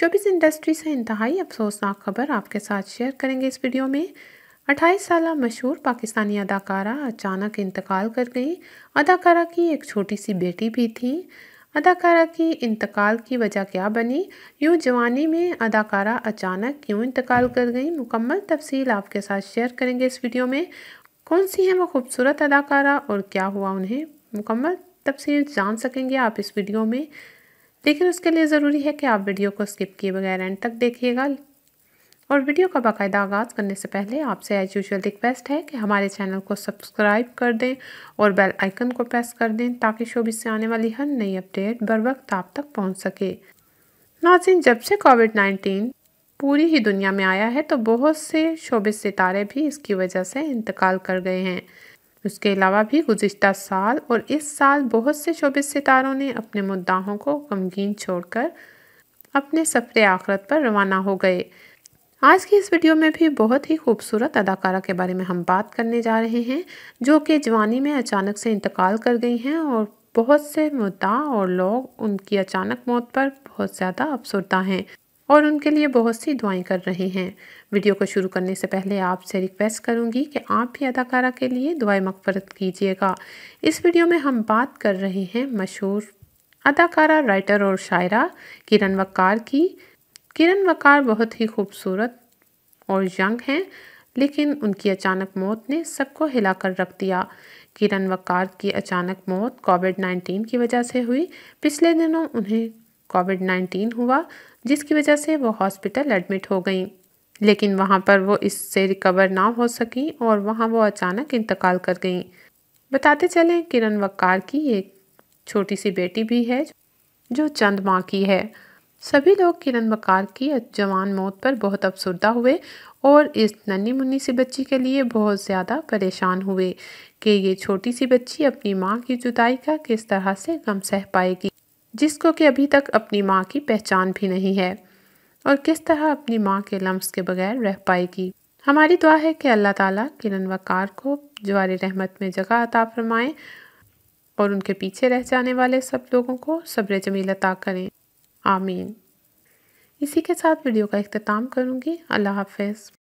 showbiz industry से इंतहाई अफसोसनाक खबर आपके साथ शेयर करेंगे इस वीडियो में 28 साल मशहूर पाकिस्तानी अदाकारा अचानक इंतकाल कर गई अदाकारा की एक छोटी सी बेटी भी थी अदाकारा की इंतकाल की वजह क्या बनी यूँ जवानी में अदाकारा अचानक क्यों इंतकाल कर गई मुकम्मल तफसील आपके साथ शेयर करेंगे इस वीडियो में कौन सी हैं वो खूबसूरत अदाकारा और क्या हुआ उन्हें मुकम्मल तफसील जान सकेंगे आप इस वीडियो में लेकिन उसके लिए ज़रूरी है कि आप वीडियो को स्किप किए बगैर एंड तक देखिएगा और वीडियो का बाकायदा आगाज़ करने से पहले आपसे एज यूजल रिक्वेस्ट है कि हमारे चैनल को सब्सक्राइब कर दें और बेल आइकन को प्रेस कर दें ताकि शोबी से आने वाली हर नई अपडेट बर वक्त आप तक पहुंच सके नाजिन जब से कोविड नाइन्टीन पूरी ही दुनिया में आया है तो बहुत से शोबे सितारे भी इसकी वजह से इंतकाल कर गए हैं उसके अलावा भी गुज्त साल और इस साल बहुत से शोबे सितारों ने अपने मुद्दाहों को गमगीन छोड़कर अपने सफ़र आखरत पर रवाना हो गए आज की इस वीडियो में भी बहुत ही खूबसूरत अदाकारा के बारे में हम बात करने जा रहे हैं जो कि जवानी में अचानक से इंतकाल कर गई हैं और बहुत से मुद्दा और लोग उनकी अचानक मौत पर बहुत ज़्यादा अफसरदा हैं और उनके लिए बहुत सी दुआएं कर रहे हैं वीडियो को शुरू करने से पहले आपसे रिक्वेस्ट करूंगी कि आप भी अदाकारा के लिए दुआएं मकफरत कीजिएगा इस वीडियो में हम बात कर रहे हैं मशहूर अदाकारा राइटर और शायरा किरण वकार की किरण वकार बहुत ही खूबसूरत और यंग हैं लेकिन उनकी अचानक मौत ने सबको हिलाकर रख दिया किरण वकार की अचानक मौत कोविड 19 की वजह से हुई पिछले दिनों उन्हें कोविड नाइन्टीन हुआ जिसकी वजह से वो हॉस्पिटल एडमिट हो गई लेकिन वहाँ पर वो इससे रिकवर ना हो सकी और वहाँ वो अचानक इंतकाल कर गई बताते चलें किरण वक्कार की एक छोटी सी बेटी भी है जो चंद माँ की है सभी लोग किरण बकार की जवान मौत पर बहुत अफसरदा हुए और इस नन्ही मुन्नी सी बच्ची के लिए बहुत ज़्यादा परेशान हुए कि ये छोटी सी बच्ची अपनी माँ की जुदाई का किस तरह से गम सह पाएगी जिसको कि अभी तक अपनी माँ की पहचान भी नहीं है और किस तरह अपनी माँ के लम्स के बगैर रह पाएगी हमारी दुआ है कि अल्लाह ताला किरण वकार को जवार रहमत में जगह अता फरमाएँ और उनके पीछे रह जाने वाले सब लोगों को सब्र जमील अता करें आमीन इसी के साथ वीडियो का अख्ताम करूँगी अल्लाह हाफ